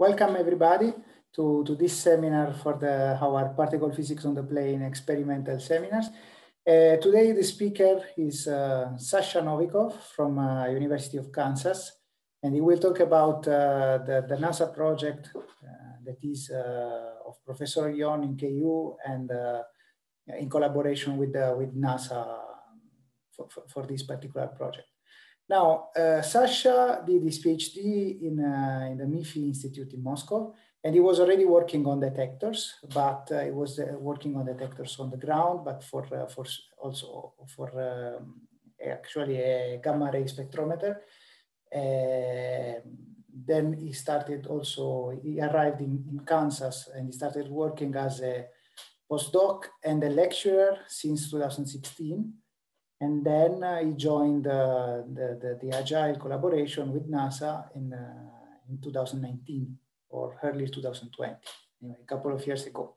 Welcome everybody to, to this seminar for the our particle physics on the plane experimental seminars. Uh, today the speaker is uh, Sasha Novikov from uh, University of Kansas and he will talk about uh, the, the NASA project uh, that is uh, of Professor Yon in KU and in collaboration with, with NASA for, for, for this particular project. Now, uh, Sasha did his PhD in, uh, in the MIFI Institute in Moscow, and he was already working on detectors, but uh, he was uh, working on detectors on the ground, but for, uh, for also for um, actually a gamma ray spectrometer. Um, then he started also, he arrived in, in Kansas and he started working as a postdoc and a lecturer since 2016. And then he joined uh, the, the, the, Agile collaboration with NASA in, uh, in 2019 or early 2020, anyway, a couple of years ago.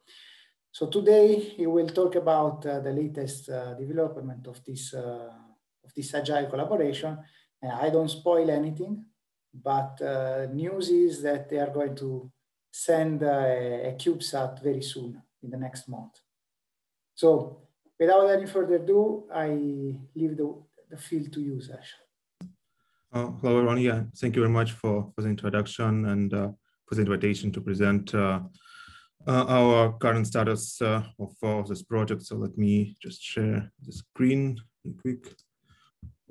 So today he will talk about uh, the latest uh, development of this, uh, of this agile collaboration. I don't spoil anything, but uh, news is that they are going to send a CubeSat very soon in the next month. So without any further ado, I leave the, the field to you, Sasha. Uh, hello, everyone. Yeah, thank you very much for, for the introduction and uh, for the invitation to present uh, uh our current status uh, of, uh, of this project. So let me just share the screen quick.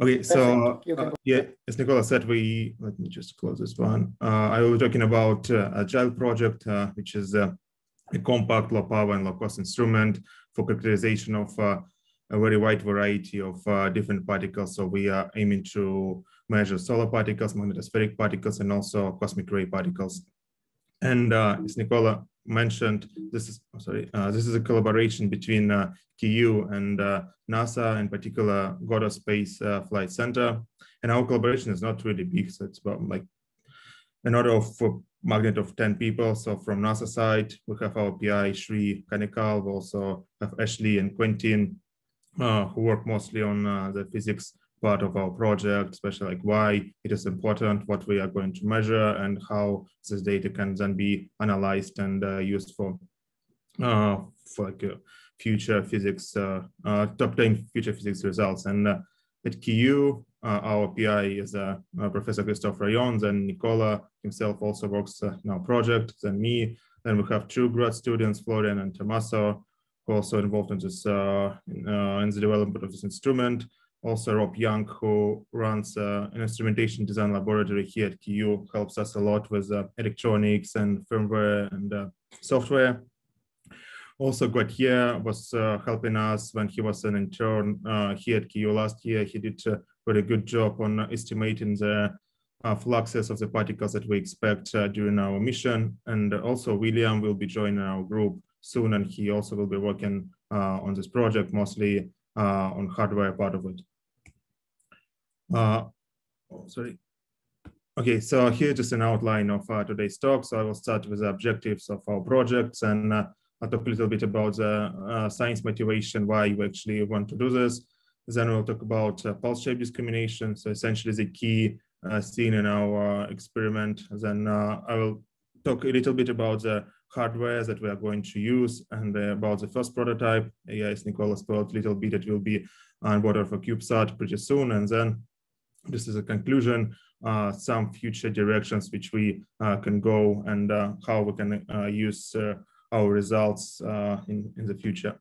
Okay, so yeah, as Nicola said, we let me just close this one. I was talking about Agile project, which is a compact low power and low cost instrument for characterization of uh, a very wide variety of uh, different particles. So we are aiming to measure solar particles, magnetospheric particles, and also cosmic ray particles. And uh, as Nicola mentioned, this is oh, sorry, this is a collaboration between TU and NASA, in particular, Goddard Space Flight Center. And our collaboration is not really big, so it's about like an order of magnet of 10 people. So from NASA side, we have our PI, Shri Kanikal, we also have Ashley and Quentin, uh, who work mostly on uh, the physics part of our project, especially like why it is important, what we are going to measure, and how this data can then be analyzed and uh, used for, uh, for like uh, future physics, uh, to obtain future physics results. And at KU, uh, our PI is uh, uh, Professor Christoph Rayons and Nicola himself also works in our project, then me. Then we have two grad students, Florian and Tommaso, who are also involved in this uh, in, uh, in, the development of this instrument. Also, Rob Young, who runs uh, an instrumentation design laboratory here at KU, helps us a lot with electronics and firmware and software. Also, Gautier was helping us when he was an intern here at KU last year. He did really good job on estimating the uh, fluxes of the particles that we expect uh, during our mission. And also William will be joining our group soon, and he also will be working uh, on this project, mostly uh, on hardware part of it. Uh, oh, sorry. Okay, so here just an outline of uh, today's talk. So I will start with the objectives of our projects and I'll talk a little bit about the science motivation, why you actually want to do this, then we'll talk about uh, pulse shape discrimination. So essentially the key uh, seen in our experiment. Then uh, I will talk a little bit about the hardware that we are going to use and about the first prototype. Yes, Nicola spoke a little bit, it will be on board of a CubeSat pretty soon. And then this is a conclusion, uh, some future directions which we uh, can go and uh, how we can use our results in, in the future.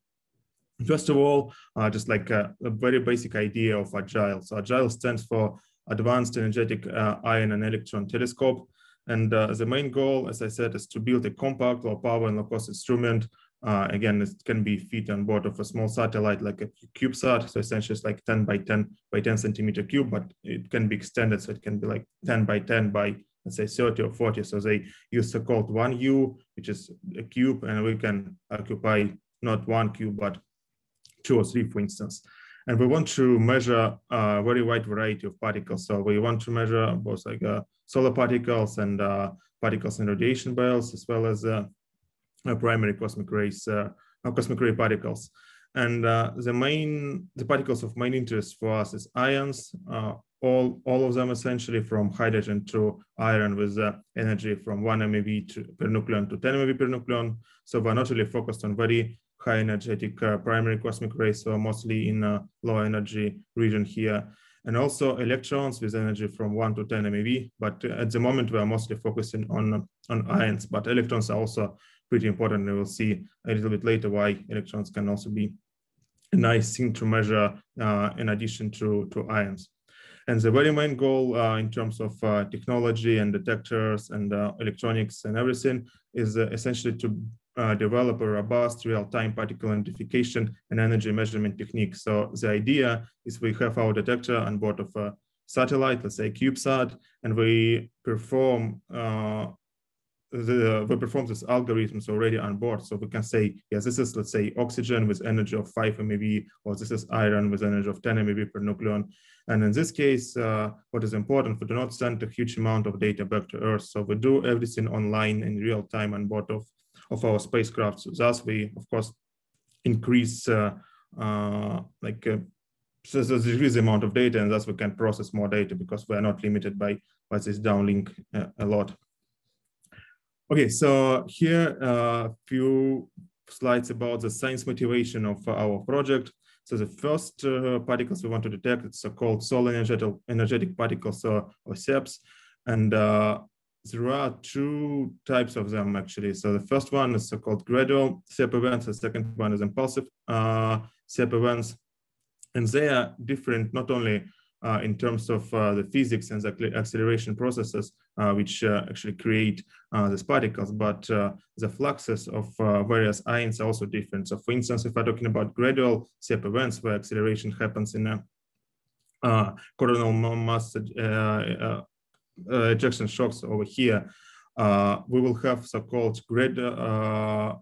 First of all, uh, just like a, a, very basic idea of Agile. So Agile stands for Advanced Energetic uh, Ion and Electron Telescope. And uh, the main goal, as I said, is to build a compact low power and low cost instrument. Uh, again, it can be fit on board of a small satellite like a CubeSat. So essentially it's like 10 by 10 by 10 centimeter cube, but it can be extended. So it can be like 10 by 10 by let's say 30 or 40. So they use so-called one U, which is a cube, and we can occupy not one cube, but two or three, for instance. And we want to measure a very wide variety of particles. So we want to measure both like uh, solar particles and uh, particles in radiation belts, as well as uh, primary cosmic rays, uh, uh, cosmic ray particles. And uh, the main, the particles of main interest for us is ions, all, all of them essentially from hydrogen to iron with uh, energy from 1 MeV to, per nucleon to 10 MeV per nucleon. So we're not really focused on very high energetic uh, primary cosmic rays, so uh, mostly in a uh, low energy region here. And also electrons with energy from 1 to 10 MeV. But at the moment, we are mostly focusing on, on ions, but electrons are also pretty important. And we'll see a little bit later why electrons can also be a nice thing to measure uh, in addition to, to ions. And the very main goal uh, in terms of uh, technology and detectors and uh, electronics and everything is essentially to uh, develop a robust real-time particle identification and energy measurement technique. So the idea is we have our detector on board of a satellite, let's say CubeSat, and we perform uh, the, we perform these algorithms already on board. So we can say, yes, this is, let's say, oxygen with energy of 5 MeV, or this is iron with energy of 10 MeV per nucleon. And in this case, uh, what is important, we do not send a huge amount of data back to Earth. So we do everything online in real time on board of of our spacecraft. So thus we, of course, increase uh, uh, like uh, so, so decrease the amount of data, and thus we can process more data because we are not limited by this downlink a lot. Okay, so here a few slides about the science motivation of our project. So the first uh, particles we want to detect, it's so-called solar energetic, energetic particles or, or SEPs. And uh, there are two types of them actually. So the first one is so-called gradual CEP events. The second one is impulsive uh, CEP events, and they are different not only uh, in terms of uh, the physics and the acceleration processes uh, which uh, actually create uh, these particles, but uh, the fluxes of various ions are also different. So for instance, if we're talking about gradual CEP events where acceleration happens in a coronal mass uh, ejection shocks over here, uh, we will have so-called grid uh,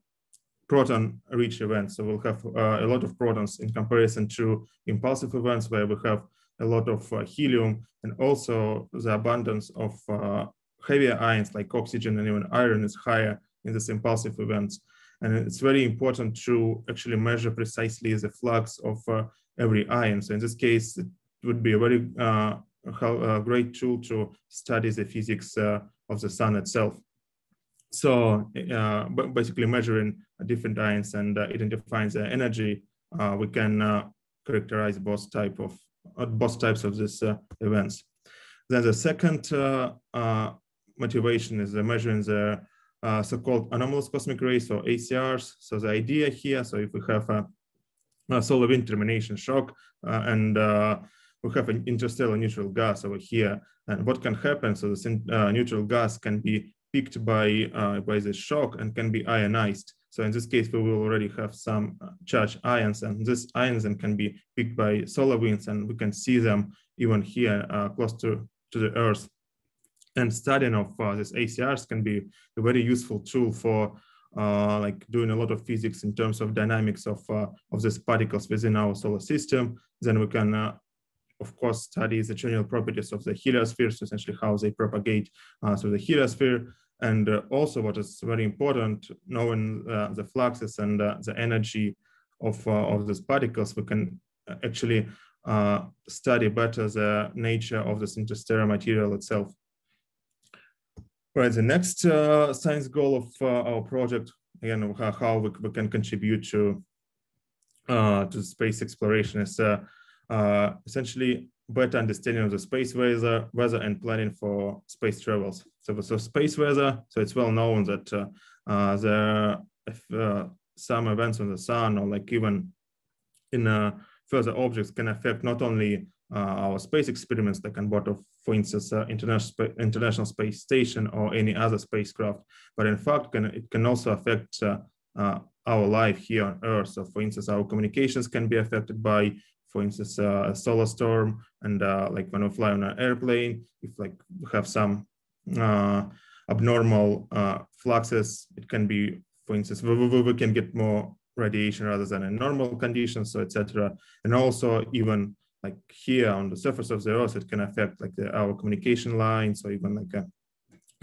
proton-rich events. So we'll have uh, a lot of protons in comparison to impulsive events where we have a lot of uh, helium and also the abundance of uh, heavier ions like oxygen and even iron is higher in these impulsive events. And it's very important to actually measure precisely the flux of every ion. So in this case, it would be a very how a uh, great tool to study the physics uh, of the sun itself. So uh, basically measuring different ions and identifying the energy, we can characterize both type of both types of these events. Then the second motivation is measuring the uh, so-called anomalous cosmic rays or ACRs. So the idea here, so if we have a, a solar wind termination shock uh, and uh, we have an interstellar neutral gas over here. And what can happen? So this uh, neutral gas can be picked by, uh, by the shock and can be ionized. So in this case, we will already have some uh, charged ions, and these ions then can be picked by solar winds, and we can see them even here uh, close to, to the Earth. And studying of uh, these ACRs can be a very useful tool for uh, like doing a lot of physics in terms of dynamics of, uh, of these particles within our solar system. Then we can uh, of course, studies the general properties of the heliosphere, so essentially how they propagate uh, through the heliosphere. And uh, also what is very important, knowing uh, the fluxes and uh, the energy of, uh, of these particles, we can uh, actually study better the nature of this interstellar material itself. Right, the next science goal of our project, again, how we, we can contribute to, to space exploration is uh, essentially better understanding of the space weather, weather and planning for space travels. So, so space weather, so it's well known that uh, uh, there are uh, some events on the sun or like even in uh, further objects can affect not only our space experiments that can of, for instance, international, Sp international space station or any other spacecraft, but in fact, can, it can also affect our life here on Earth. So, for instance, our communications can be affected by for instance, a solar storm, and uh, like when we fly on an airplane, if like we have some uh, abnormal uh, fluxes, it can be, for instance, we, we, we can get more radiation rather than in normal conditions, so etc. And also even like here on the surface of the earth, it can affect like the, our communication lines or even like a,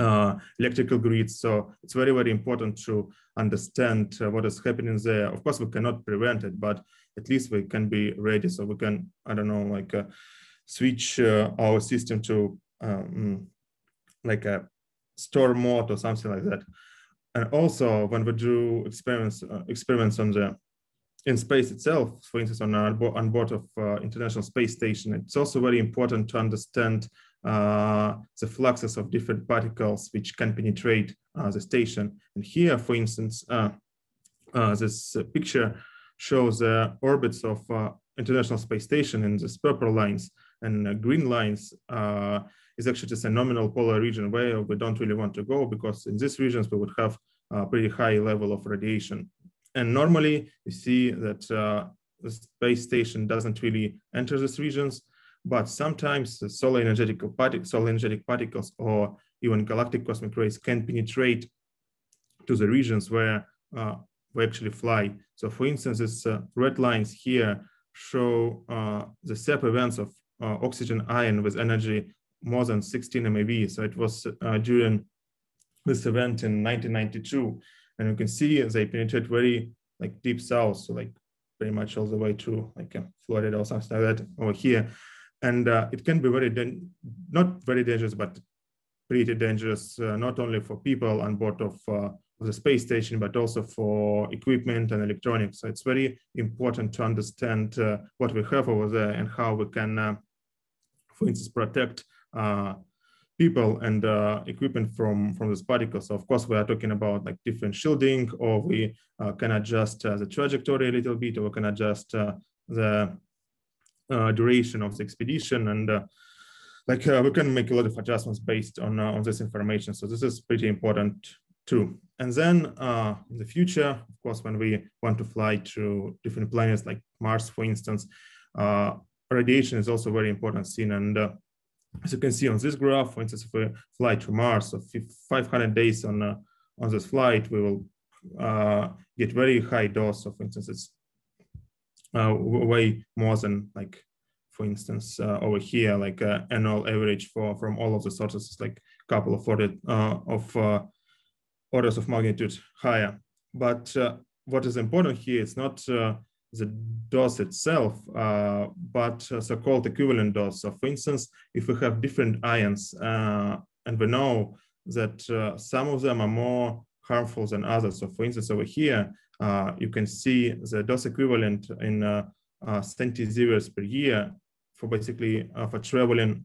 uh, electrical grids. So it's very, very important to understand uh, what is happening there. Of course, we cannot prevent it, but at least we can be ready. So we can, I don't know, like uh, switch uh, our system to um, like a store mode or something like that. And also when we do experiments, uh, experiments on the in space itself, for instance, on, our, on board of uh, International Space Station, it's also very important to understand uh, the fluxes of different particles which can penetrate uh, the station. And here, for instance, uh, uh this picture shows the orbits of uh, International Space Station in this purple lines and uh, green lines uh, is actually just a nominal polar region where we don't really want to go because in these regions we would have a pretty high level of radiation. And normally you see that uh, the space station doesn't really enter these regions, but sometimes solar energetic, solar energetic particles or even galactic cosmic rays can penetrate to the regions where uh, we actually fly. So for instance, this uh, red lines here show uh, the SEP events of uh, oxygen ion with energy more than 16 MeV. So it was uh, during this event in 1992. And you can see they penetrate very like deep south, so like pretty much all the way to like um, Florida or something like that over here. And uh, it can be very, not very dangerous, but pretty dangerous, uh, not only for people on board of the space station, but also for equipment and electronics. So it's very important to understand uh, what we have over there and how we can, uh, for instance, protect uh, people and uh, equipment from, from this particle. So of course, we are talking about like different shielding, or we uh, can adjust uh, the trajectory a little bit, or we can adjust the duration of the expedition and like we can make a lot of adjustments based on on this information. So this is pretty important two. And then uh, in the future, of course, when we want to fly to different planets like Mars, for instance, uh, radiation is also a very important scene. And uh, as you can see on this graph, for instance, if we fly to Mars, so 500 days on uh, on this flight, we will uh, get very high dose. So, for instance, it's uh, way more than like, for instance, over here, like annual average for from all of the sources is like a couple of order of orders of magnitude higher. But uh, what is important here is not uh, the dose itself, uh, but uh, so-called equivalent dose. So for instance, if we have different ions uh, and we know that uh, some of them are more harmful than others. So for instance, over here, you can see the dose equivalent in uh, uh, per year for basically for traveling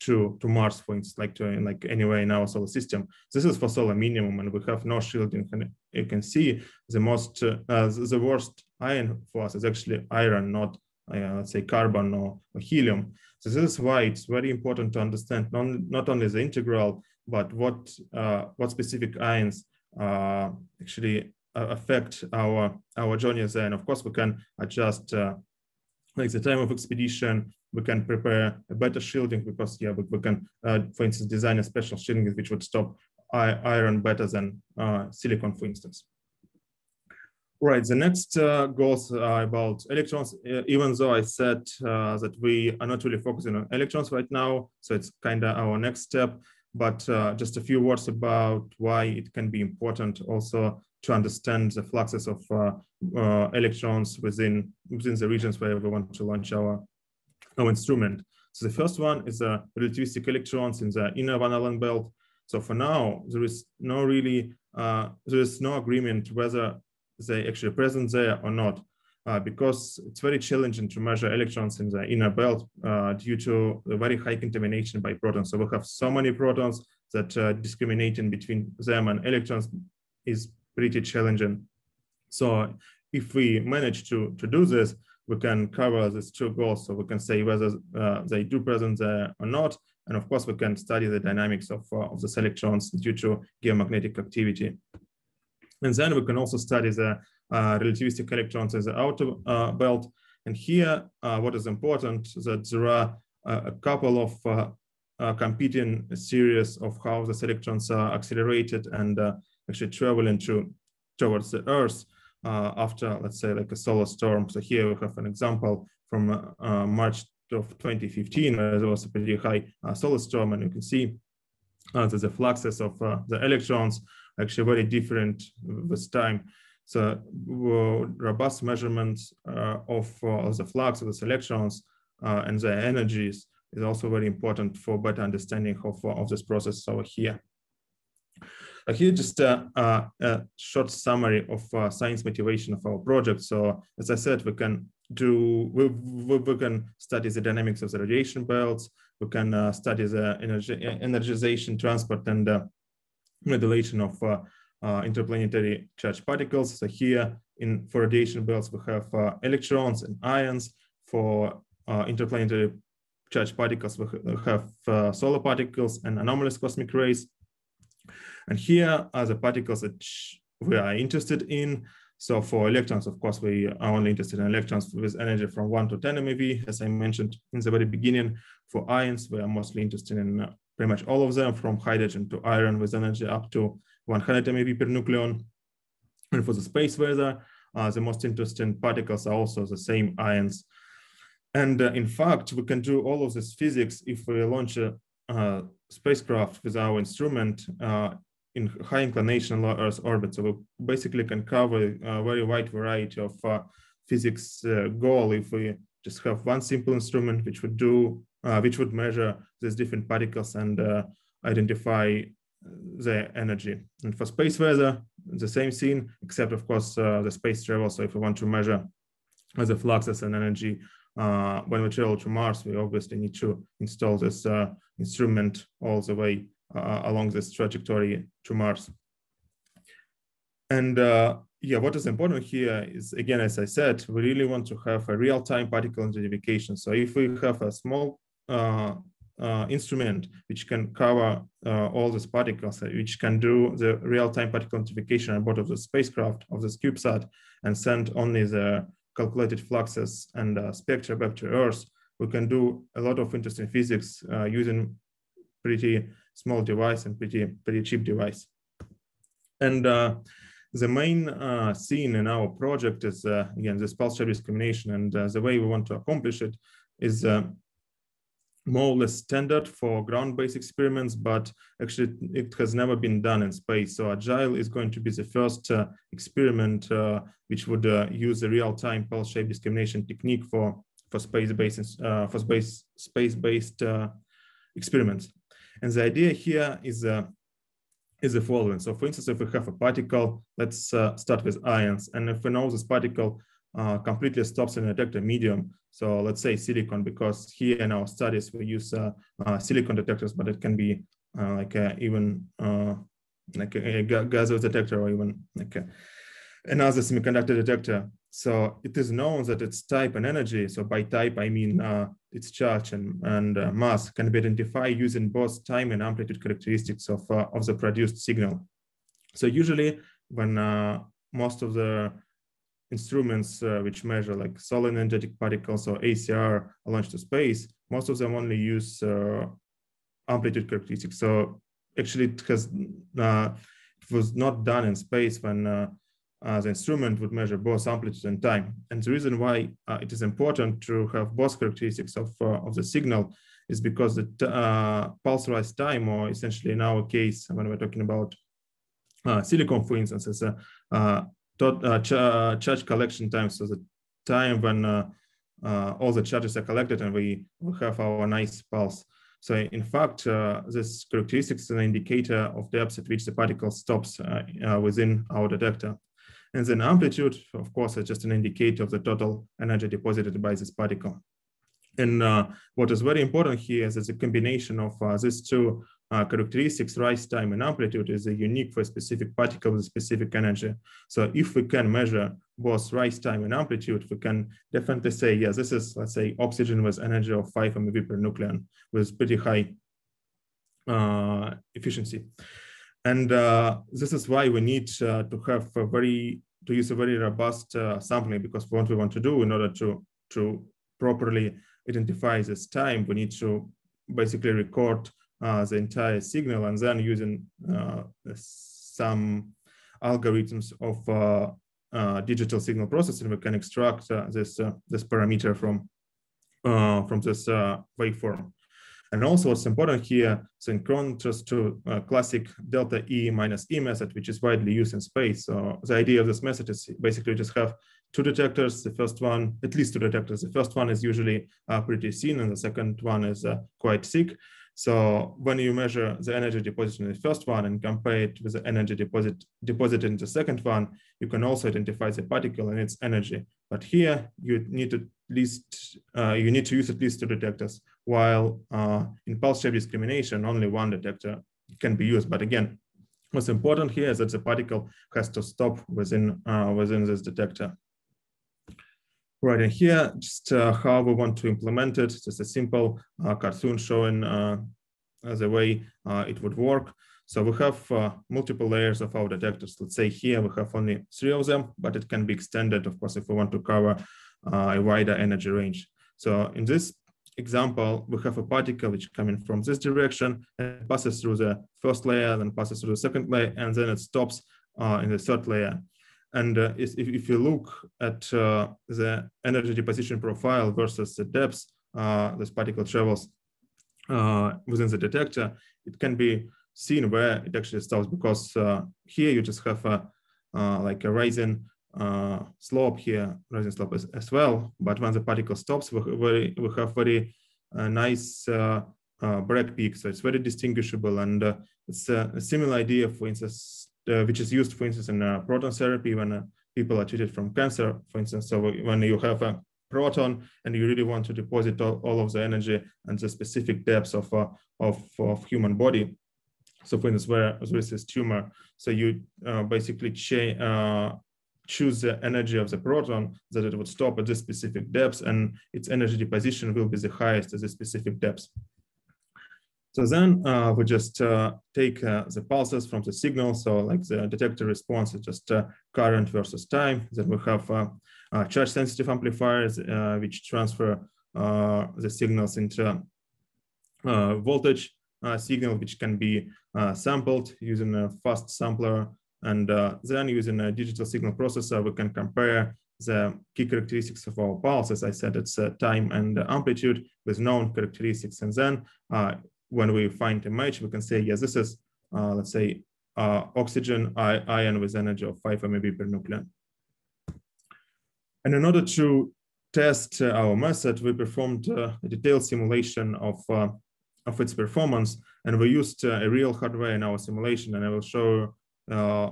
to to Mars, for instance, like to like anywhere in our solar system. This is for solar minimum, and we have no shielding. And you can see the most uh, the worst iron for us is actually iron, not uh, let's say carbon or, or, helium. So this is why it's very important to understand not, not only the integral, but what uh, what specific ions uh, actually uh, affect our our journey there. And of course, we can adjust like the time of expedition we can prepare a better shielding because yeah, we, we can, uh, for instance, design a special shielding which would stop iron better than uh, silicon, for instance. Right, the next uh, goals are about electrons, uh, even though I said uh, that we are not really focusing on electrons right now, so it's kind of our next step, but just a few words about why it can be important also to understand the fluxes of electrons within, within the regions where we want to launch our no instrument. So the first one is a uh, relativistic electrons in the inner Van Allen belt. So for now, there is no really, uh, there is no agreement whether they actually present there or not, uh, because it's very challenging to measure electrons in the inner belt uh, due to the very high contamination by protons. So we have so many protons that uh, discriminating between them and electrons is pretty challenging. So if we manage to, to do this, we can cover these two goals. So we can say whether uh, they do present there or not. And of course, we can study the dynamics of, uh, of these electrons due to geomagnetic activity. And then we can also study the uh, relativistic electrons in the outer uh, belt. And here, uh, what is important is that there are uh, a couple of competing series of how the electrons are accelerated and actually traveling to, towards the Earth. Uh, after, let's say, like a solar storm. So here we have an example from uh, uh, March of 2015, there was a pretty high solar storm, and you can see uh, the, the fluxes of uh, the electrons actually very different with time. So uh, robust measurements of the flux of the electrons and their energies is also very important for better understanding of, of this process over here here just uh, uh, a, short summary of uh, science motivation of our project. So as I said, we can do we, we, we can study the dynamics of the radiation belts. We can study the energy, energization, transport, and modulation of uh, interplanetary charged particles. So here in for radiation belts, we have uh, electrons and ions. For uh, interplanetary charged particles, we have solar particles and anomalous cosmic rays. And here are the particles that we are interested in. So for electrons, of course, we are only interested in electrons with energy from 1 to 10 MeV. As I mentioned in the very beginning, for ions, we are mostly interested in uh, pretty much all of them from hydrogen to iron with energy up to 100 MeV per nucleon. And for the space weather, uh, the most interesting particles are also the same ions. And uh, in fact, we can do all of this physics if we launch a uh, spacecraft with our instrument uh, in high low Earth orbit. So we basically can cover a very wide variety of uh, physics uh, goal if we just have one simple instrument which would do, uh, which would measure these different particles and uh, identify their energy. And for space weather, the same scene, except of course uh, the space travel. So if we want to measure the fluxes and energy uh, when we travel to Mars, we obviously need to install this instrument all the way uh, along this trajectory to Mars. And uh, yeah, what is important here is, again, as I said, we really want to have a real-time particle identification. So if we have a small uh, uh, instrument which can cover uh, all these particles, uh, which can do the real-time particle identification on board of the spacecraft of this CubeSat and send only the calculated fluxes and uh, spectra back to Earth, we can do a lot of interesting physics uh, using pretty small device and pretty, pretty cheap device. And uh, the main uh, scene in our project is, uh, again, this pulse shape discrimination And uh, the way we want to accomplish it is uh, more or less standard for ground-based experiments, but actually it has never been done in space. So Agile is going to be the first uh, experiment uh, which would uh, use a real-time pulse shape discrimination technique for for space-based uh, for space space-based experiments. And the idea here is a uh, is the following. So for instance, if we have a particle, let's uh, start with ions. And if we know this particle uh, completely stops in a detector medium, so let's say silicon, because here in our studies, we use uh, uh silicon detectors, but it can be uh, like even like a, a gas detector or even like a, another semiconductor detector. So it is known that its type and energy, so by type, I mean uh, its charge and, and uh, mass, can be identified using both time and amplitude characteristics of, uh, of the produced signal. So usually when uh, most of the instruments uh, which measure like solid energetic particles or ACR launched to space, most of them only use uh, amplitude characteristics. So actually it has, it was not done in space when uh, the instrument would measure both amplitude and time. And the reason why uh, it is important to have both characteristics of, uh, of the signal is because the uh, pulse rise time, or essentially in our case, when we're talking about uh, silicon, for instance, is a ch charge collection time. So the time when uh, all the charges are collected and we have our nice pulse. So in fact, uh, this characteristic is an indicator of the depth at which the particle stops uh, uh, within our detector. And then amplitude, of course, is just an indicator of the total energy deposited by this particle. And uh, what is very important here is that the combination of uh, these two uh, characteristics, rise time and amplitude, is unique for a specific particle with a specific energy. So if we can measure both rise time and amplitude, we can definitely say, yeah, this is, let's say, oxygen with energy of 5 MeV per nucleon with pretty high uh, efficiency. And uh, this is why we need uh, to have a very to use a very robust uh, sampling because what we want to do in order to, to properly identify this time, we need to basically record uh, the entire signal and then using uh, some algorithms of uh, uh, digital signal processing, we can extract uh, this, this parameter from, from this waveform. And also what's important here, so in contrast to uh, classic delta E minus E method, which is widely used in space. So the idea of this method is basically just have two detectors. The first one, at least two detectors. The first one is usually uh, pretty thin and the second one is uh, quite thick. So when you measure the energy deposit in the first one and compare it with the energy deposit deposited in the second one, you can also identify the particle and its energy. But here you need to at least uh, you need to use at least two detectors while uh, in pulse shape discrimination, only one detector can be used. But again, what's important here is that the particle has to stop within, uh, within this detector. Right, and here, just uh, how we want to implement it, just a simple cartoon showing the way it would work. So we have uh, multiple layers of our detectors. Let's say here we have only three of them, but it can be extended, of course, if we want to cover uh, a wider energy range. So in this example, we have a particle which coming from this direction and passes through the first layer, then passes through the second layer, and then it stops uh, in the third layer. And uh, if, if, you look at uh, the energy deposition profile versus the depth uh, this particle travels uh, within the detector, it can be seen where it actually stops because uh, here you just have a, like a rising uh, slope here, rising slope as, as, well. But when the particle stops, we, we we have very uh, nice uh, uh break peak. So it's very distinguishable. And uh, it's a, uh, a, similar idea, for instance, which is used, for instance, in proton therapy when people are treated from cancer, for instance. So when you have a proton and you really want to deposit all, all of the energy and the specific depths of, of, of human body, so for instance, where there is this tumor, so you uh, basically change, uh, choose the energy of the proton that it would stop at this specific depth and its energy deposition will be the highest at the specific depth. So then uh, we just uh, take uh, the pulses from the signal. So like the detector response is just uh, current versus time. Then we have uh, uh, charge sensitive amplifiers, which transfer the signals into voltage signal, which can be sampled using a fast sampler and uh, then using a digital signal processor, we can compare the key characteristics of our pulse, as I said, it's uh, time and amplitude with known characteristics. And then uh, when we find a match, we can say, yes, this is, let's say, oxygen ion with energy of 5 MeV per nucleon. And in order to test uh, our method, we performed uh, a detailed simulation of, uh, of its performance, and we used a real hardware in our simulation, and I will show uh,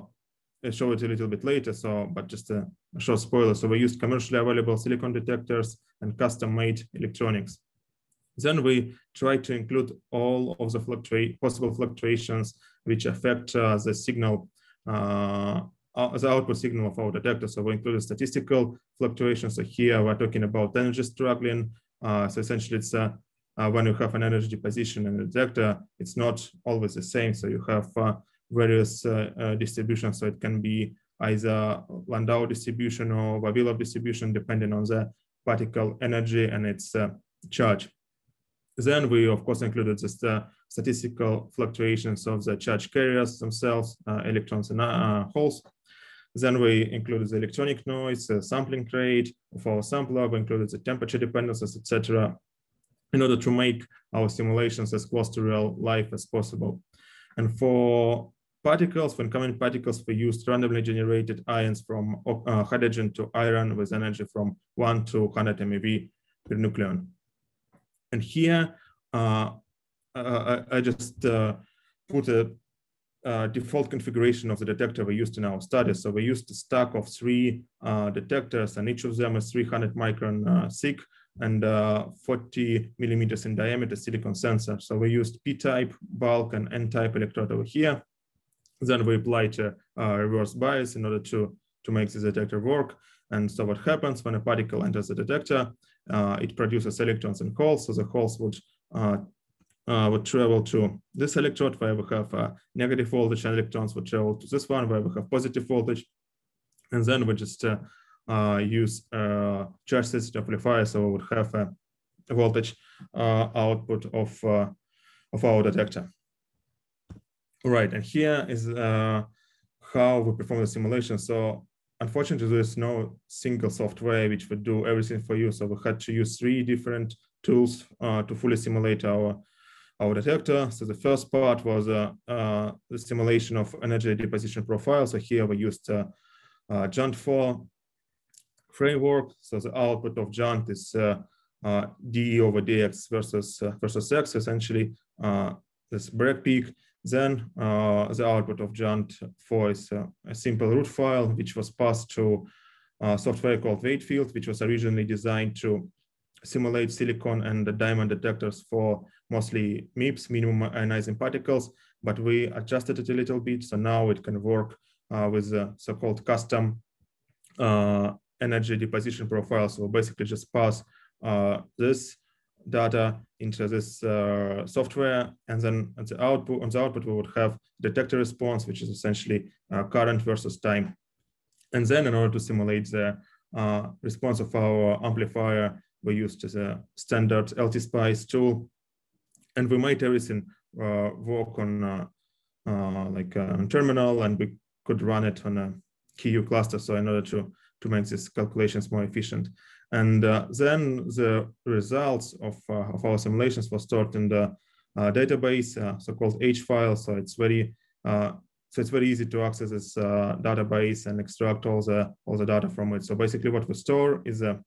I'll show it a little bit later, so but just a short spoiler. So we used commercially available silicon detectors and custom-made electronics. Then we try to include all of the fluctua possible fluctuations which affect uh, the signal, uh, uh, the output signal of our detector. So we include statistical fluctuations. So here we're talking about energy struggling. Uh, so essentially it's uh, when you have an energy deposition in the detector, it's not always the same. So you have various uh, uh, distributions. So it can be either Landau distribution or Vavilov distribution, depending on the particle energy and its uh, charge. Then we, of course, included the statistical fluctuations of the charge carriers themselves, electrons and holes. Then we included the electronic noise, the sampling rate of our sampler, we included the temperature dependencies, etc., in order to make our simulations as close to real life as possible. And for particles. When common particles, we used randomly generated ions from uh, hydrogen to iron with energy from 1 to 100 MeV per nucleon. And here, uh, uh, I, I, just uh, put a, a uh, default configuration of the detector we used in our study. So we used a stack of three uh, detectors, and each of them is 300 micron thick and uh, 40 millimeters in diameter silicon sensor. So we used p-type, bulk, and n-type electrode over here. Then we apply a uh, reverse bias in order to, to make the detector work. And so what happens when a particle enters the detector, uh, it produces electrons and holes. So the holes would uh, uh would travel to this electrode where we have a negative voltage and electrons would travel to this one where we have positive voltage. And then we just uh, use charge sensitive amplifier. So we would have a voltage output of, of our detector. Right, and here is uh, how we perform the simulation. So unfortunately, there is no single software which would do everything for you. So we had to use three different tools uh, to fully simulate our our detector. So the first part was uh, uh, the simulation of energy deposition profile. So here we used uh, uh, Junt 4 framework. So the output of Junt is uh, uh, dE over dx versus uh, versus x, essentially this break peak. Then uh, the output of Jant4 is a, uh, a, simple root file, which was passed to software called Waitfield, which was originally designed to simulate silicon and diamond detectors for mostly MIPS, minimum ionizing particles, but we adjusted it a little bit. So now it can work uh, with the so-called custom uh, energy deposition profiles. So basically just pass uh, this data into this uh, software. And then the output, on the output, we would have detector response, which is essentially uh, current versus time. And then in order to simulate the uh, response of our amplifier, we used the standard LTSpice tool. And we made everything uh, work on uh, uh, like on terminal, and we could run it on a KU cluster. So in order to, to make these calculations more efficient. And uh, then the results of, uh, of our simulations were stored in the uh, database, uh, so-called H file. So it's very uh, so it's very easy to access this uh, database and extract all the all the data from it. So basically, what we store is a,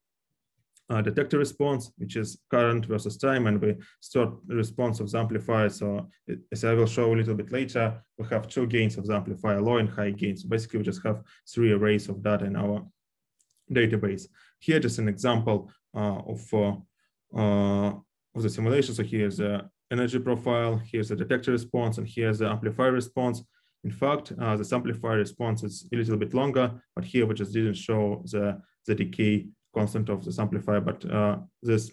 a detector response, which is current versus time, and we store the response of the amplifier. So it, as I will show a little bit later, we have two gains of the amplifier, low and high gains. So basically, we just have three arrays of data in our database. Here, just an example uh, of, uh, uh, of the simulation. So here's the energy profile, here's the detector response, and here's the amplifier response. In fact, uh, this amplifier response is a little bit longer, but here we just didn't show the, the decay constant of the amplifier, but uh, this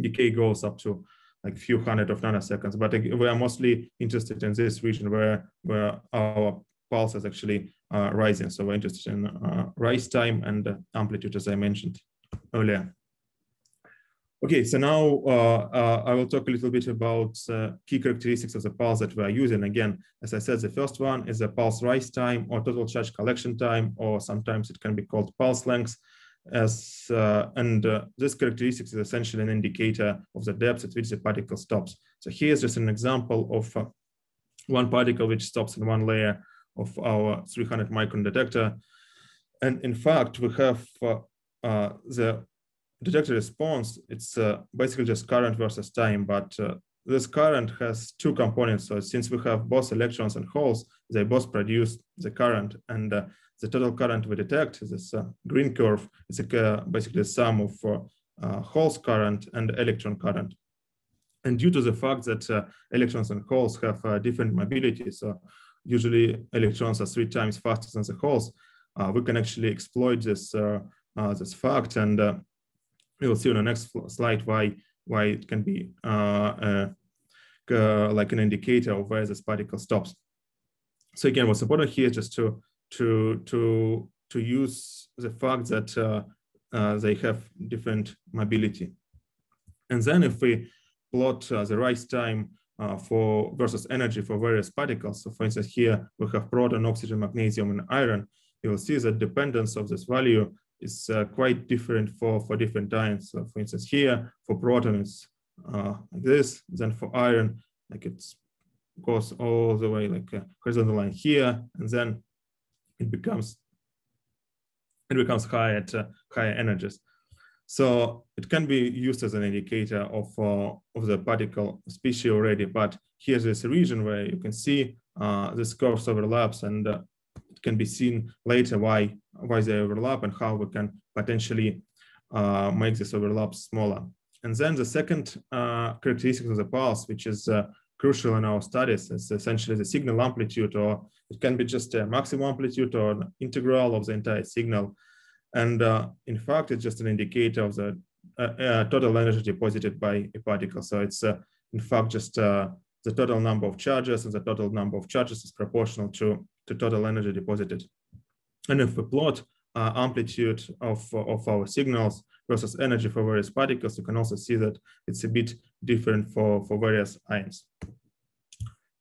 decay goes up to like few hundred of nanoseconds. But we are mostly interested in this region where, where our pulse is actually uh, rising. So we're interested in uh, rise time and amplitude, as I mentioned earlier. Okay, so now uh, uh, I will talk a little bit about uh, key characteristics of the pulse that we are using. Again, as I said, the first one is the pulse rise time or total charge collection time, or sometimes it can be called pulse length. As, uh, and this characteristic is essentially an indicator of the depth at which the particle stops. So here's just an example of one particle which stops in one layer of our 300 micron detector. And in fact, we have uh, uh, the detector response. It's uh, basically just current versus time, but this current has two components. So since we have both electrons and holes, they both produce the current. And uh, the total current we detect, this uh, green curve, is uh, basically a sum of uh, holes current and electron current. And due to the fact that electrons and holes have different mobility, so usually electrons are three times faster than the holes, uh, we can actually exploit this uh, uh, this fact, and uh, we will see on the next slide why why it can be like an indicator of where this particle stops. So again, what's important here is just to to to to use the fact that they have different mobility. And then if we plot uh, the rise time uh, for versus energy for various particles. So for instance, here we have proton, oxygen, magnesium, and iron. You will see that dependence of this value is uh, quite different for, for different ions. So for instance, here for proton it's uh, like this, then for iron, like it goes all the way like a horizontal line here, and then it becomes it becomes high at uh, higher energies. So it can be used as an indicator of, uh, of the particle species already, but here's this region where you can see uh, this curves overlaps and uh, it can be seen later why, why they overlap and how we can potentially uh, make this overlap smaller. And then the second uh, characteristic of the pulse, which is uh, crucial in our studies, is essentially the signal amplitude, or it can be just a maximum amplitude or an integral of the entire signal. And uh, in fact, it's just an indicator of the uh, uh, total energy deposited by a particle. So it's uh, in fact just the total number of charges and the total number of charges is proportional to, to total energy deposited. And if we plot uh, amplitude of, of our signals versus energy for various particles, you can also see that it's a bit different for, for various ions.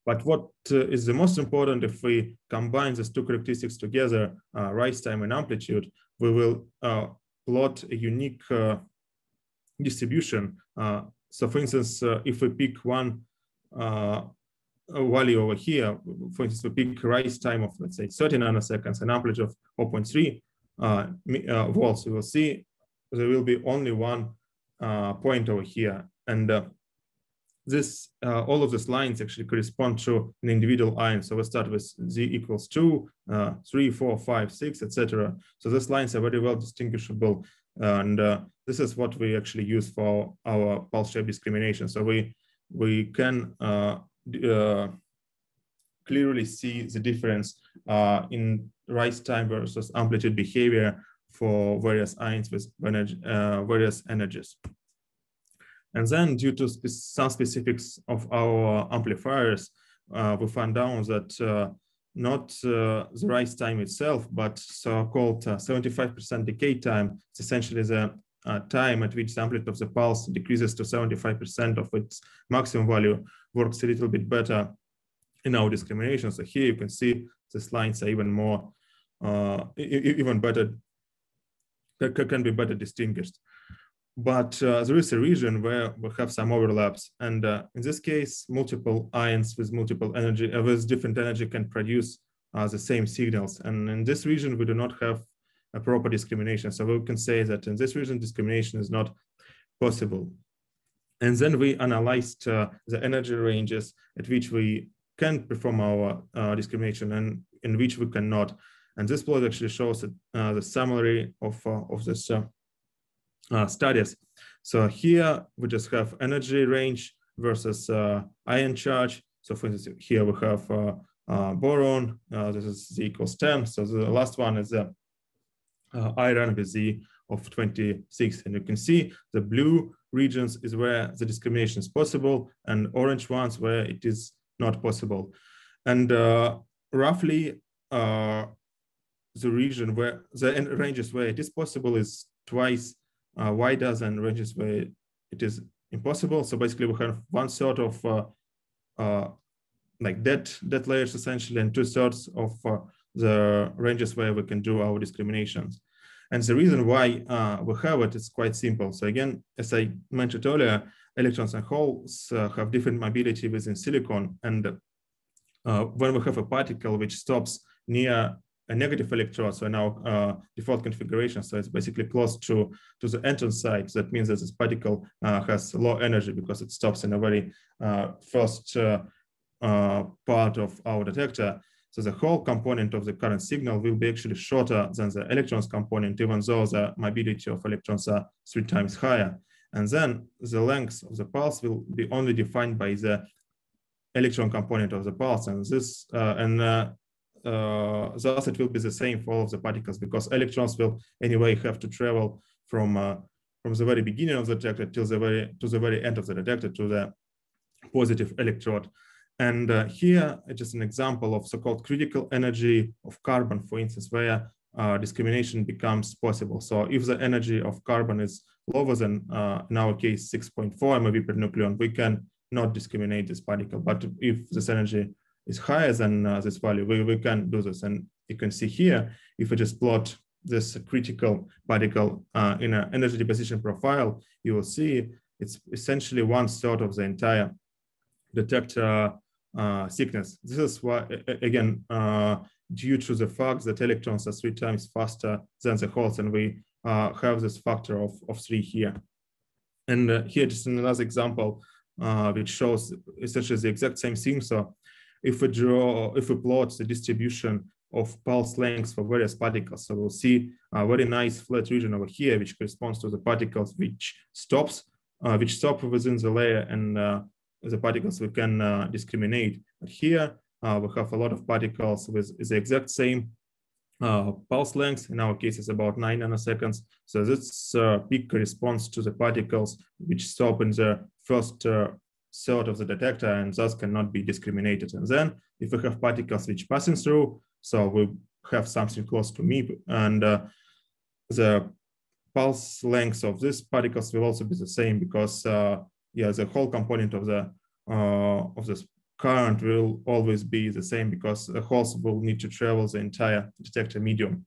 But what uh, is the most important if we combine these two characteristics together, uh, rise time and amplitude, we will uh, plot a unique uh, distribution. Uh, so for instance, if we pick one value over here, for instance, we pick rise time of, let's say, 30 nanoseconds, an amplitude of 0.3 volts, we will see there will be only one point over here. And this uh, all of these lines actually correspond to an individual ion. So we start with z equals two, uh, three, four, five, six, etc. So these lines are very well distinguishable, and uh, this is what we actually use for our pulse shape discrimination. So we we can uh, uh, clearly see the difference uh, in rise time versus amplitude behavior for various ions with energy, various energies. And then due to spe some specifics of our amplifiers, uh, we found out that uh, not uh, the rise time itself, but so-called 75% uh, decay time. It's essentially the uh, time at which the amplitude of the pulse decreases to 75% of its maximum value works a little bit better in our discrimination. So here you can see these lines are even more, uh, even better, can be better distinguished but uh, there is a region where we have some overlaps. And uh, in this case, multiple ions with multiple energy, uh, with different energy can produce uh, the same signals. And in this region, we do not have a proper discrimination. So we can say that in this region, discrimination is not possible. And then we analyzed uh, the energy ranges at which we can perform our uh, discrimination and in which we cannot. And this plot actually shows the summary of, of this uh, studies. So here we just have energy range versus uh, ion charge. So for instance, here we have uh, uh boron, uh, this is Z equals 10. So the last one is the uh, iron with Z of 26. And you can see the blue regions is where the discrimination is possible and orange ones where it is not possible. And roughly the region where the ranges where it is possible is twice uh, why does and ranges where it is impossible. So basically we have one third of uh, uh, like that that layers essentially and two thirds of uh, the ranges where we can do our discriminations. And the reason why uh, we have it is quite simple. So again, as I mentioned earlier, electrons and holes uh, have different mobility within silicon. And when we have a particle which stops near a negative electrode, so in our uh, default configuration, so it's basically close to, to the entrance side. That means that this particle uh, has low energy because it stops in a very uh, first uh, uh, part of our detector. So the whole component of the current signal will be actually shorter than the electrons component, even though the mobility of electrons are three times higher. And then the length of the pulse will be only defined by the electron component of the pulse. And this uh, and uh, uh, thus, it will be the same for all of the particles because electrons will anyway have to travel from uh, from the very beginning of the detector till the very to the very end of the detector to the positive electrode. And uh, here it is an example of so-called critical energy of carbon, for instance, where uh, discrimination becomes possible. So if the energy of carbon is lower than, uh, in our case, 6.4 MeV per nucleon, we can not discriminate this particle. But if this energy is higher than uh, this value, we, we can do this. And you can see here, if we just plot this critical particle uh, in an energy deposition profile, you will see it's essentially one third of the entire detector uh, thickness. This is why, again, uh, due to the fact that electrons are three times faster than the holes, and we uh, have this factor of, of three here. And uh, here, just another example, uh, which shows essentially the exact same thing. So if we draw, if we plot the distribution of pulse lengths for various particles, so we'll see a very nice flat region over here, which corresponds to the particles which stops, uh, which stop within the layer and uh, the particles we can uh, discriminate. But here uh, we have a lot of particles with the exact same uh, pulse length. In our case, it's about nine nanoseconds. So this uh, peak corresponds to the particles which stop in the first third of the detector and thus cannot be discriminated. And then if we have particles which passing through, so we have something close to MIP and uh, the pulse length of these particles will also be the same because uh, yeah, the whole component of the uh, of this current will always be the same because the holes will need to travel the entire detector medium.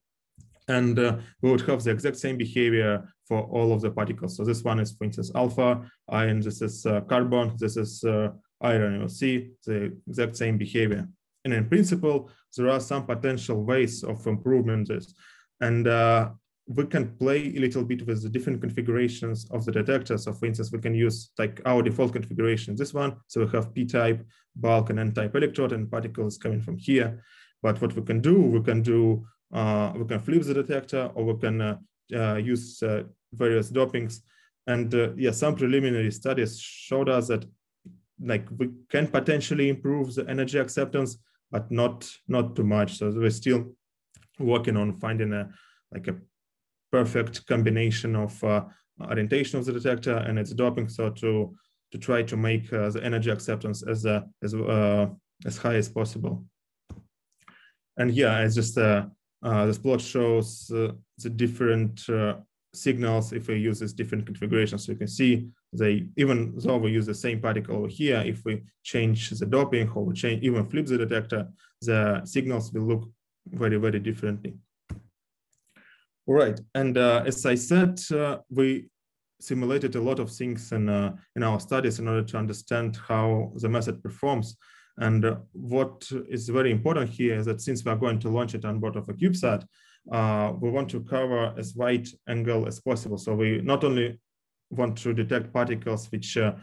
And uh, we would have the exact same behavior for all of the particles. So this one is, for instance, alpha iron, this is uh, carbon, this is uh, iron you'll see the exact same behavior. And in principle, there are some potential ways of improving this. And uh, we can play a little bit with the different configurations of the detector. So for instance, we can use like our default configuration, this one. So we have p-type, bulk, and n-type electrode, and particles coming from here. But what we can do, we can do uh, we can flip the detector, or we can uh, use uh, various dopings. And yeah, some preliminary studies showed us that like we can potentially improve the energy acceptance, but not not too much. So we're still working on finding a like a perfect combination of uh, orientation of the detector and its doping, so to to try to make uh, the energy acceptance as uh, as as high as possible. And yeah, it's just uh, this plot shows uh, the different uh, signals if we use these different configurations. So you can see they, even though we use the same particle over here, if we change the doping or we change, even flip the detector, the signals will look very, very differently. All right, and uh, as I said, uh, we simulated a lot of things in, uh, in our studies in order to understand how the method performs. And uh, what is very important here is that since we are going to launch it on board of a CubeSat, uh, we want to cover as wide angle as possible. So we not only want to detect particles which uh,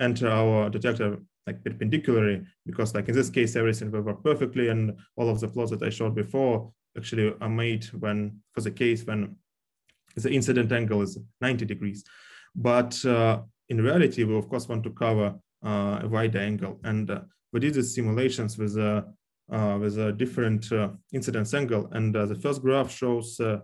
enter our detector like perpendicularly, because like in this case, everything will work perfectly and all of the plots that I showed before actually are made when for the case when the incident angle is 90 degrees. But uh, in reality, we of course want to cover uh, a wide angle. And uh, we did these simulations with a uh, with a different incidence angle. And the first graph shows the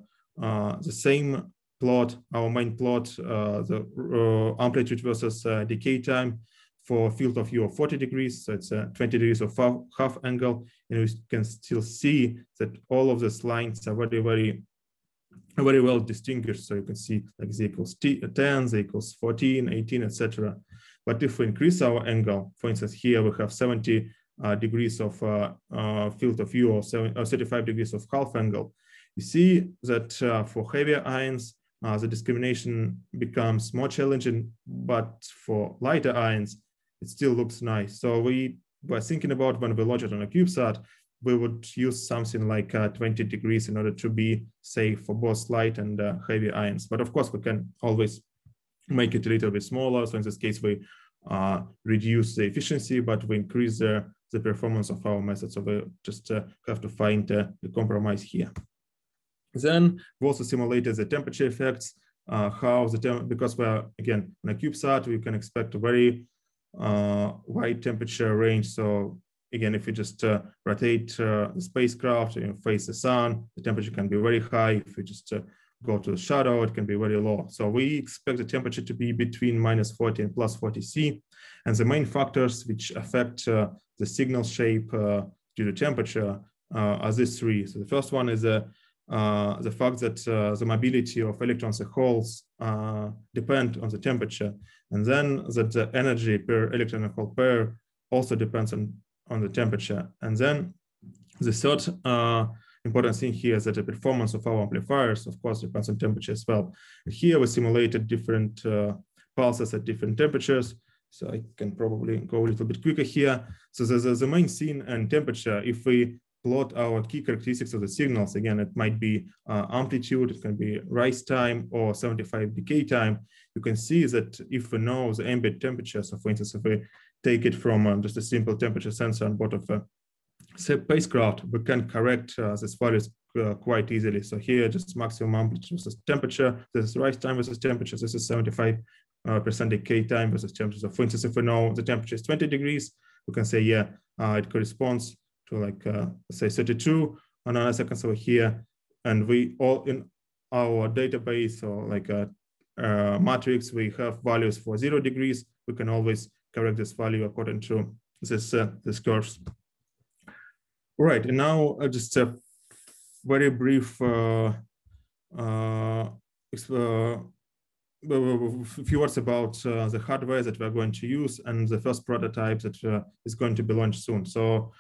same plot, our main plot, the amplitude versus decay time for field of view of 40 degrees. So it's 20 degrees of half angle. And we can still see that all of these lines are very, very very well distinguished. So you can see like z equals t, 10, z equals 14, 18, etc. But if we increase our angle, for instance, here we have 70 uh, degrees of uh, uh, field of view or, seven, or, uh, 35 degrees of half angle, you see that uh, for heavier ions, uh, the discrimination becomes more challenging, but for lighter ions, it still looks nice. So we were thinking about when we launch it on a CubeSat, we would use something like 20 degrees in order to be safe for both light and heavy ions. But of course, we can always make it a little bit smaller. So in this case, we uh, reduce the efficiency, but we increase the, the performance of our method. So we just uh, have to find uh, the compromise here. Then we also simulated the temperature effects, uh, how the temp because we're again on a CubeSat, we can expect a very uh, wide temperature range. So again, if you just uh, rotate the spacecraft and face the sun, the temperature can be very high. If you just go to the shadow, it can be very low. So we expect the temperature to be between minus 40 and plus 40 C. And the main factors which affect uh, the signal shape uh, due to temperature uh, are these three. So the first one is the uh, uh, the fact that uh, the mobility of electrons and holes depend on the temperature, and then that the energy per electron and hole pair also depends on, on the temperature. And then the third important thing here is that the performance of our amplifiers, of course, depends on temperature as well. Here we simulated different uh, pulses at different temperatures. So I can probably go a little bit quicker here. So the, the, main scene and temperature, if we plot our key characteristics of the signals, again, it might be uh, amplitude, it can be rise time or 75 decay time. You can see that if we know the ambient temperature, so for instance, if we take it from uh, just a simple temperature sensor on board of a spacecraft, we can correct uh, value values uh, quite easily. So here, just maximum amplitude versus temperature. This is rise time versus temperature. This is 75 uh, percent decay time versus temperature. So for instance, if we know the temperature is 20 degrees, we can say, yeah, uh, it corresponds to like, uh, say 32 nanoseconds over here. And we all in our database or like a, uh, a matrix, we have values for zero degrees. We can always correct this value according to this, uh, this curves. Right, and now uh, just a very brief uh, uh, uh few words about uh, the hardware that we're going to use and the first prototype that uh, is going to be launched soon. So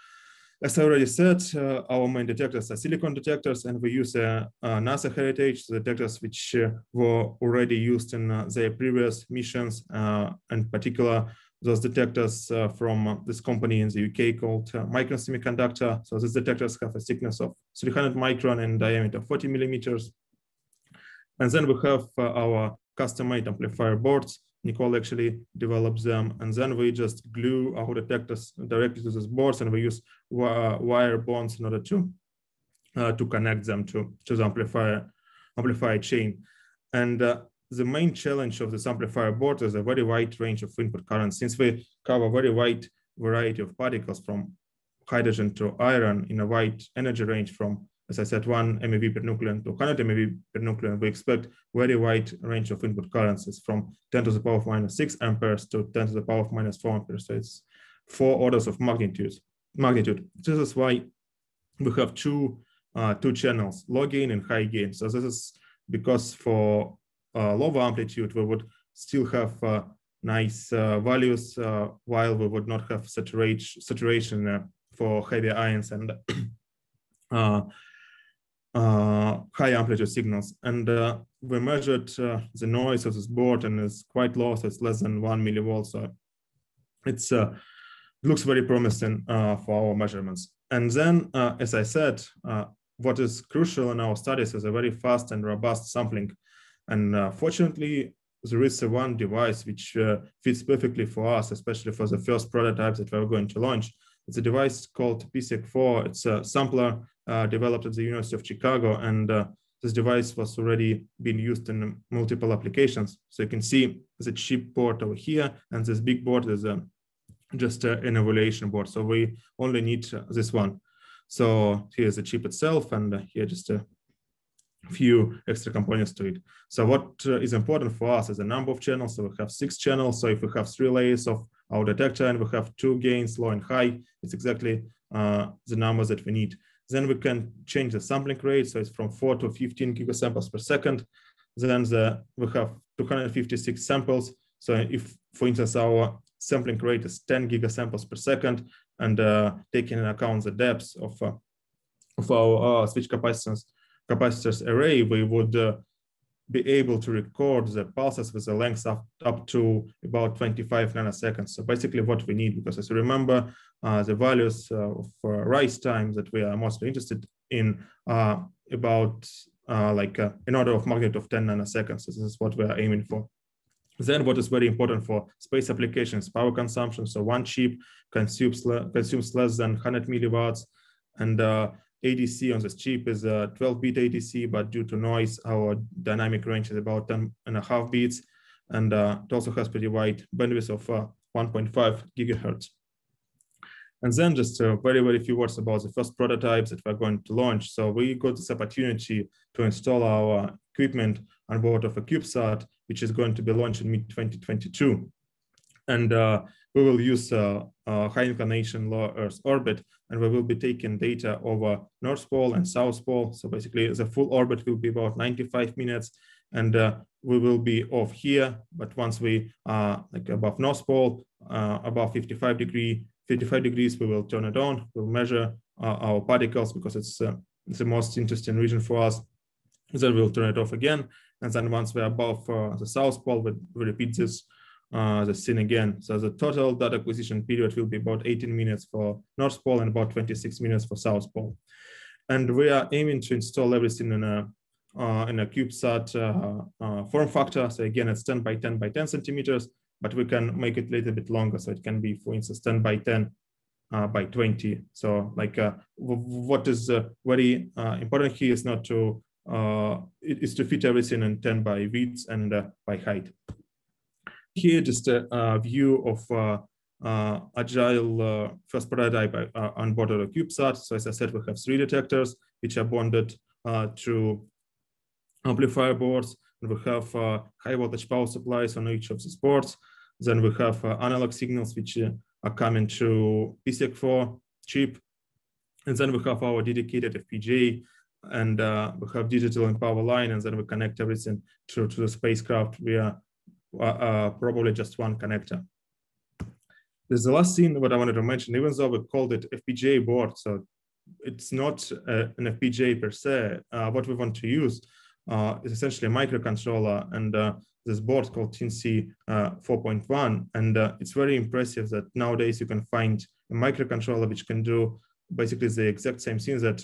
as I already said, uh, our main detectors are silicon detectors and we use a, uh, NASA heritage detectors which were already used in their previous missions and particular those detectors uh, from uh, this company in the UK called uh, Micron Semiconductor. So these detectors have a thickness of 300 micron and diameter 40 millimeters. And then we have uh, our custom-made amplifier boards. Nicole actually develops them. And then we just glue our detectors directly to these boards and we use wire bonds in order to, to connect them to, to the amplifier, amplifier chain. And the main challenge of this amplifier board is a very wide range of input currents, Since we cover a very wide variety of particles from hydrogen to iron in a wide energy range from, as I said, one MeV per nucleon to 100 MeV per nucleon, we expect very wide range of input currents from 10 to the power of minus 6 amperes to 10 to the power of minus 4 amperes. So it's four orders of magnitude. magnitude. This is why we have two, uh, two channels, low gain and high gain. So this is because for Э, lower amplitude, we would still have uh, nice uh, values uh, while we would not have saturation, saturation for heavier ions and high amplitude signals. And we measured the noise of this board and it's quite low, so it's less than one millivolt. So it's looks very promising uh, for our measurements. And then, uh, as I said, uh, what is crucial in our studies is a very fast and robust sampling and uh, fortunately, there is a one device which uh, fits perfectly for us, especially for the first prototypes that we are going to launch. It's a device called PSEC4. It's a sampler uh, developed at the University of Chicago, and uh, this device was already being used in multiple applications. So you can see the chip board over here, and this big board is um, just uh, an evaluation board. So we only need uh, this one. So here's the chip itself, and uh, here just a few extra components to it. So what uh, is important for us is the number of channels. So we have six channels. So if we have three layers of our detector and we have two gains, low and high, it's exactly uh, the numbers that we need. Then we can change the sampling rate. So it's from four to 15 gigasamples per second. Then the, we have 256 samples. So if, for instance, our sampling rate is 10 gigasamples per second and uh, taking into account the depth of, uh, of our uh, switch capacitance, capacitors array, we would uh, be able to record the pulses with a length up, up to about 25 nanoseconds. So basically what we need, because as you remember, uh, the values uh, of rise time that we are mostly interested in are uh, about like uh, an order of magnitude of 10 nanoseconds. So this is what we are aiming for. Then what is very important for space applications, power consumption. So one chip consumes, le consumes less than 100 milliwatts and ADC on this chip is a 12 bit ADC, but due to noise, our dynamic range is about 10 and a half bits. And uh, it also has pretty wide bandwidth of uh, 1.5 gigahertz. And then just uh, very, very few words about the first prototypes that we're going to launch. So we got this opportunity to install our equipment on board of a CubeSat, which is going to be launched in mid 2022. And uh, we will use uh, high inclination low Earth orbit and we will be taking data over North Pole and South Pole. So basically the full orbit will be about 95 minutes and uh, we will be off here. But once we are uh, like above North Pole, uh, above 55 degree, 55 degrees, we will turn it on. We'll measure uh, our particles because it's, uh, it's the most interesting region for us. Then we'll turn it off again. And then once we're above uh, the South Pole, we, we repeat this uh, the scene again. So the total data acquisition period will be about 18 minutes for North Pole and about 26 minutes for South Pole. And we are aiming to install everything in a uh, in a CubeSat uh, uh form factor. So again, it's 10 by 10 by 10 centimeters, but we can make it a little bit longer. So it can be, for instance, 10 by 10 uh, by 20. So like uh, what is very important here is not to, is to fit everything in 10 by width and by height here just a, a view of uh, uh agile uh, first prototype uh, uh of a CubeSat. So as I said, we have three detectors which are bonded uh, to amplifier boards. And we have uh, high voltage power supplies on each of these boards. Then we have analog signals which are coming to PCIe4 chip. And then we have our dedicated FPGA and we have digital and power line. And then we connect everything to, to the spacecraft via uh, uh, probably just one connector. There's the last thing that I wanted to mention, even though we called it FPGA board, so it's not uh, an FPGA per se. Uh, what we want to use uh, is essentially a microcontroller and uh, this board called TNC 4.1. And it's very impressive that nowadays you can find a microcontroller which can do basically the exact same thing that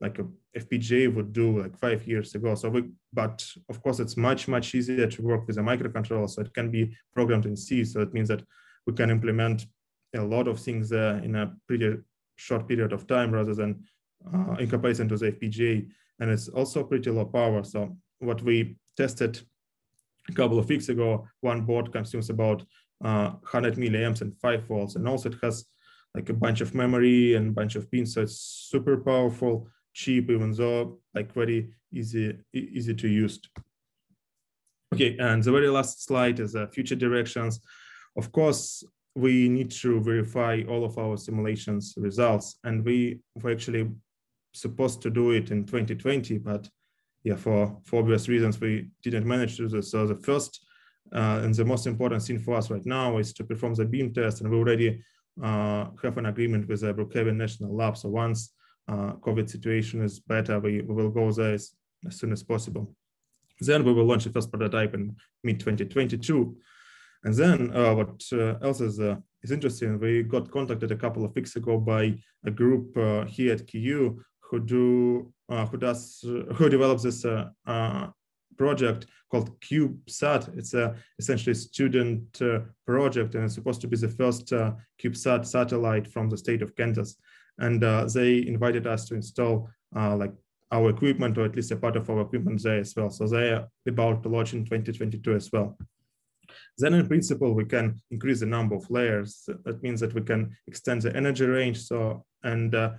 like a FPGA would do like five years ago. So, we, but of course, it's much much easier to work with a microcontroller. So it can be programmed in C. So it means that we can implement a lot of things there in a pretty short period of time, rather than uh, in comparison to the FPGA. And it's also pretty low power. So what we tested a couple of weeks ago, one board consumes about uh, 100 milliamps and five volts, and also it has like a bunch of memory and bunch of pins, so it's super powerful cheap, even though like very easy, easy to use. Okay, and the very last slide is uh, future directions. Of course, we need to verify all of our simulations results, and we were actually supposed to do it in 2020, but yeah, for, for obvious reasons, we didn't manage to do this. So the first uh, and the most important thing for us right now is to perform the beam test, and we already uh, have an agreement with the Brookhaven National Lab. So once uh, COVID situation is better, we, we will go there as, as, soon as possible. Then we will launch the first prototype in mid 2022. And then uh, what uh, else is, uh, is interesting, we got contacted a couple of weeks ago by a group uh, here at KU who do who does who develops this project called CubeSat. It's a essentially student project and it's supposed to be the first CubeSat satellite from the state of Kansas. And uh, they invited us to install uh, like our equipment or at least a part of our equipment there as well. So they are about to launch in 2022 as well. Then in principle, we can increase the number of layers. That means that we can extend the energy range. So, and uh,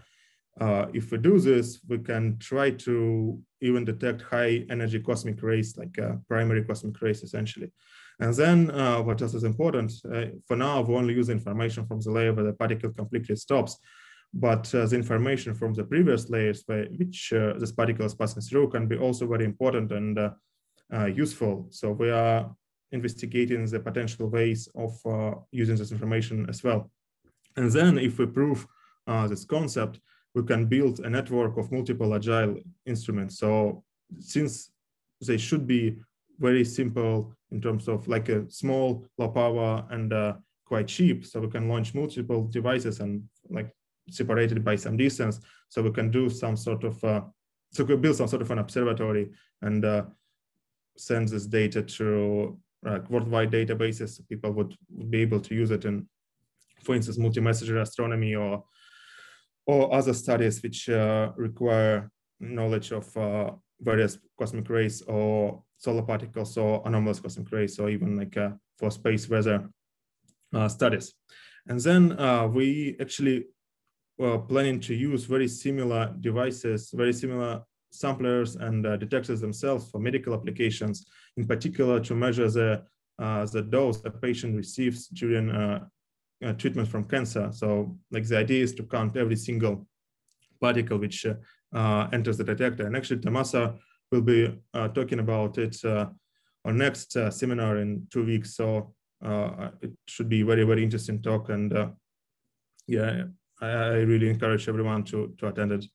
uh, if we do this, we can try to even detect high energy cosmic rays, like uh, primary cosmic rays essentially. And then uh, what else is important, for now, we only use information from the layer where the particle completely stops. But uh, the information from the previous layers, by which uh, this particle is passing through, can be also very important and uh, uh useful. So we are investigating the potential ways of uh, using this information as well. And then if we prove uh, this concept, we can build a network of multiple agile instruments. So since they should be very simple in terms of like a small low power and uh, quite cheap so we can launch multiple devices and like separated by some distance. So we can do some sort of, uh, so we build some sort of an observatory and uh, send this data to worldwide databases. people would, would, be able to use it in, for instance, multi-messenger astronomy or or other studies which uh, require knowledge of uh, various cosmic rays or solar particles or anomalous cosmic rays or even like uh, for space weather uh, studies. And then uh, we actually well, planning to use very similar devices, very similar samplers and uh, detectors themselves for medical applications, in particular to measure the, uh, the dose a patient receives during uh, uh treatment from cancer. So like the idea is to count every single particle which uh, uh, enters the detector. And actually Tamasa will be talking about it our next seminar in two weeks. So it should be very, very interesting talk. And yeah, I, really encourage everyone to to attend it.